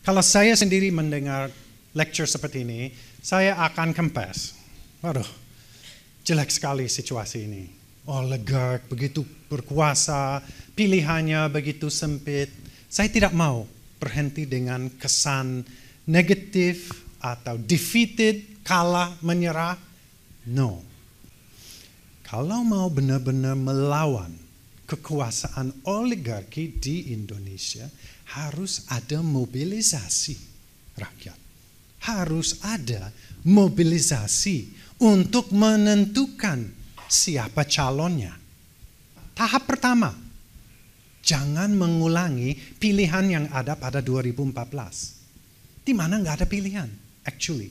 Kalau saya sendiri mendengar lecture seperti ini, saya akan kempes. Waduh, jelek sekali situasi ini. Oligark oh, begitu berkuasa, pilihannya begitu sempit. Saya tidak mau berhenti dengan kesan negatif atau defeated, kalah, menyerah. No. Kalau mau benar-benar melawan kekuasaan oligarki di Indonesia harus ada mobilisasi rakyat. Harus ada mobilisasi untuk menentukan siapa calonnya. Tahap pertama, jangan mengulangi pilihan yang ada pada 2014. Di mana nggak ada pilihan, actually.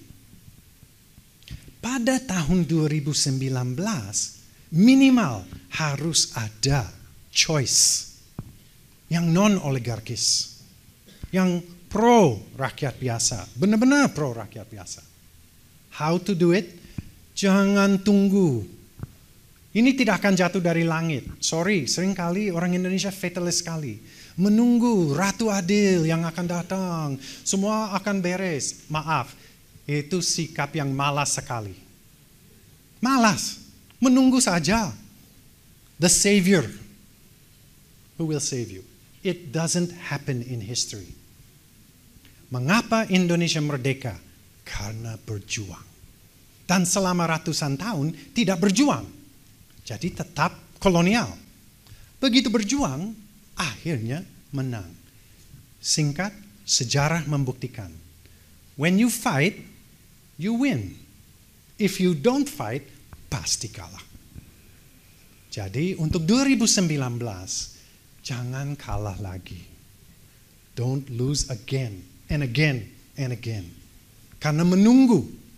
Pada tahun 2019, minimal harus ada choice, yang non oligarkis, yang pro rakyat biasa, benar-benar pro rakyat biasa. How to do it? Jangan tunggu. Ini tidak akan jatuh dari langit. Sorry, seringkali orang Indonesia fatalis sekali. Menunggu ratu adil yang akan datang. Semua akan beres. Maaf, itu sikap yang malas sekali. Malas. Menunggu saja. The Savior who will save you. It doesn't happen in history. Mengapa Indonesia merdeka? Karena berjuang. Dan selama ratusan tahun tidak berjuang. Jadi tetap kolonial. Begitu berjuang, akhirnya menang. Singkat, sejarah membuktikan. When you fight, you win. If you don't fight, pasti kalah. Jadi untuk 2019, Jangan kalah lagi. Don't lose again and again and again. Karena menunggu